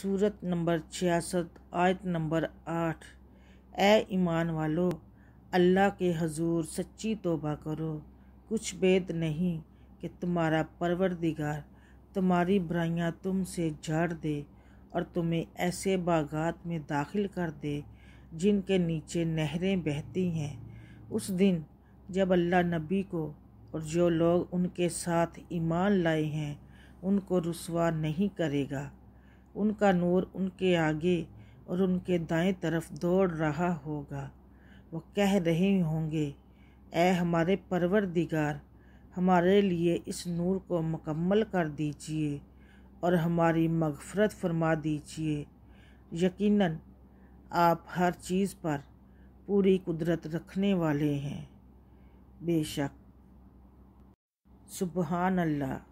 सूरत number छियासठ आयत number आठ ए ईमान वालो अल्लाह के हजूर सच्ची तोबा करो कुछ बेद नहीं कि तुम्हारा परवरदिगार तुम्हारी बुराइयाँ तुमसे झाड़ दे और तुम्हें ऐसे बागात में दाखिल कर दे जिनके नीचे नहरें बहती हैं उस दिन जब अल्लाह नबी को और जो लोग उनके साथ ईमान लाए हैं उनको रसवा नहीं करेगा उनका नूर उनके आगे और उनके दाएं तरफ दौड़ रहा होगा वो कह रहे होंगे ऐ हमारे परवर दिगार हमारे लिए इस नूर को मुकम्मल कर दीजिए और हमारी मगफरत फरमा दीजिए यकीनन आप हर चीज़ पर पूरी कुदरत रखने वाले हैं बेशक सुबहान अल्लाह